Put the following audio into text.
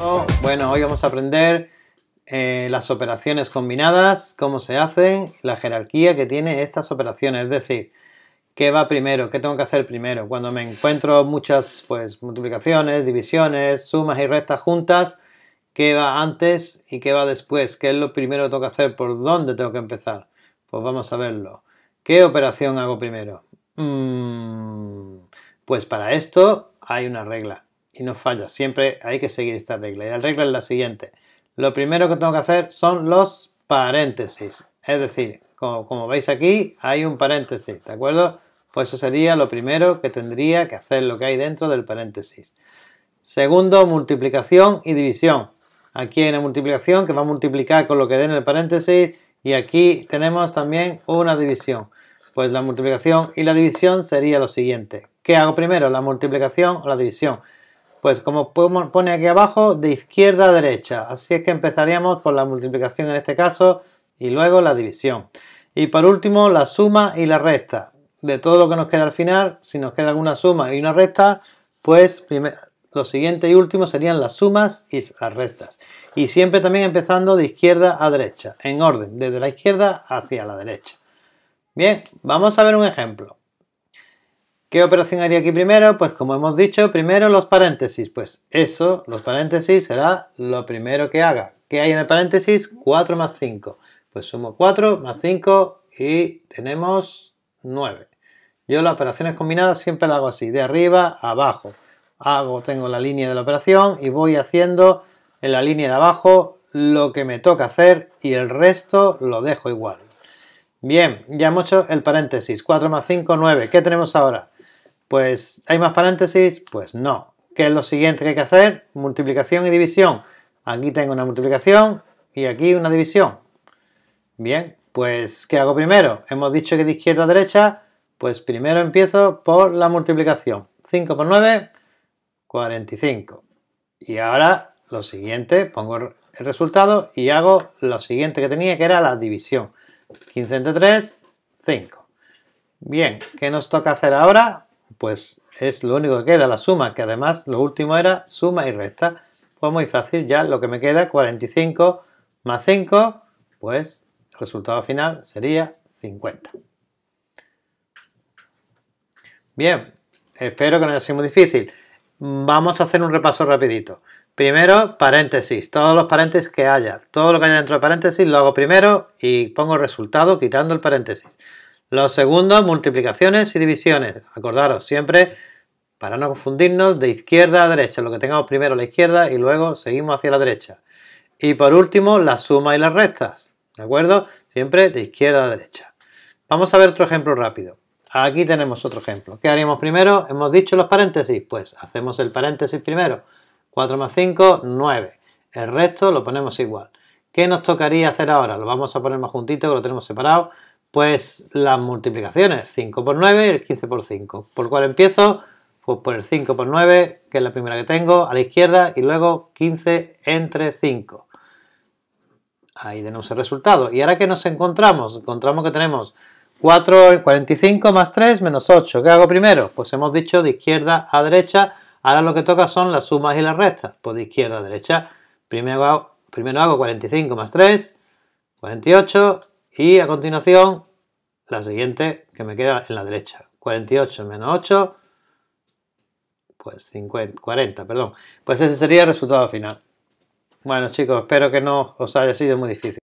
Oh, bueno, hoy vamos a aprender eh, las operaciones combinadas, cómo se hacen, la jerarquía que tiene estas operaciones, es decir, qué va primero, qué tengo que hacer primero. Cuando me encuentro muchas pues, multiplicaciones, divisiones, sumas y restas juntas, qué va antes y qué va después, qué es lo primero que tengo que hacer, por dónde tengo que empezar. Pues vamos a verlo. ¿Qué operación hago primero? Mm, pues para esto hay una regla y no falla. Siempre hay que seguir esta regla. Y la regla es la siguiente. Lo primero que tengo que hacer son los paréntesis. Es decir, como, como veis aquí, hay un paréntesis, ¿de acuerdo? Pues eso sería lo primero que tendría que hacer, lo que hay dentro del paréntesis. Segundo, multiplicación y división. Aquí hay una multiplicación que va a multiplicar con lo que dé en el paréntesis y aquí tenemos también una división. Pues la multiplicación y la división sería lo siguiente. ¿Qué hago primero, la multiplicación o la división? Pues como pone aquí abajo, de izquierda a derecha. Así es que empezaríamos por la multiplicación en este caso y luego la división. Y por último, la suma y la resta. De todo lo que nos queda al final, si nos queda alguna suma y una resta, pues lo siguiente y último serían las sumas y las restas. Y siempre también empezando de izquierda a derecha, en orden, desde la izquierda hacia la derecha. Bien, vamos a ver un ejemplo. ¿Qué operación haría aquí primero? Pues como hemos dicho, primero los paréntesis. Pues eso, los paréntesis, será lo primero que haga. ¿Qué hay en el paréntesis? 4 más 5. Pues sumo 4 más 5 y tenemos 9. Yo las operaciones combinadas siempre las hago así, de arriba a abajo. Hago, tengo la línea de la operación y voy haciendo en la línea de abajo lo que me toca hacer y el resto lo dejo igual. Bien, ya hemos hecho el paréntesis. 4 más 5, 9. ¿Qué tenemos ahora? Pues, ¿hay más paréntesis? Pues no. ¿Qué es lo siguiente que hay que hacer? Multiplicación y división. Aquí tengo una multiplicación y aquí una división. Bien, pues, ¿qué hago primero? Hemos dicho que de izquierda a derecha, pues primero empiezo por la multiplicación. 5 por 9, 45. Y ahora lo siguiente, pongo el resultado y hago lo siguiente que tenía, que era la división. 15 entre 3, 5. Bien, ¿qué nos toca hacer ahora? Pues es lo único que queda, la suma, que además lo último era suma y recta. Pues muy fácil, ya lo que me queda, 45 más 5, pues el resultado final sería 50. Bien, espero que no haya sido muy difícil. Vamos a hacer un repaso rapidito. Primero, paréntesis, todos los paréntesis que haya. Todo lo que haya dentro de paréntesis lo hago primero y pongo el resultado quitando el paréntesis. Lo segundo, multiplicaciones y divisiones. Acordaros, siempre para no confundirnos, de izquierda a derecha, lo que tengamos primero a la izquierda y luego seguimos hacia la derecha. Y por último, la suma y las restas, ¿de acuerdo? Siempre de izquierda a derecha. Vamos a ver otro ejemplo rápido. Aquí tenemos otro ejemplo. ¿Qué haríamos primero? Hemos dicho los paréntesis, pues hacemos el paréntesis primero. 4 más 5, 9. El resto lo ponemos igual. ¿Qué nos tocaría hacer ahora? Lo vamos a poner más juntito, que lo tenemos separado. Pues las multiplicaciones, 5 por 9 y el 15 por 5. ¿Por cuál empiezo? Pues por el 5 por 9, que es la primera que tengo, a la izquierda, y luego 15 entre 5. Ahí tenemos el resultado. ¿Y ahora qué nos encontramos? Encontramos que tenemos 4, 45 más 3 menos 8. ¿Qué hago primero? Pues hemos dicho de izquierda a derecha Ahora lo que toca son las sumas y las restas, por pues de izquierda a derecha. Primero hago, 45 más 3, 48 y a continuación la siguiente que me queda en la derecha. 48 menos 8, pues 40, perdón. Pues ese sería el resultado final. Bueno chicos, espero que no os haya sido muy difícil.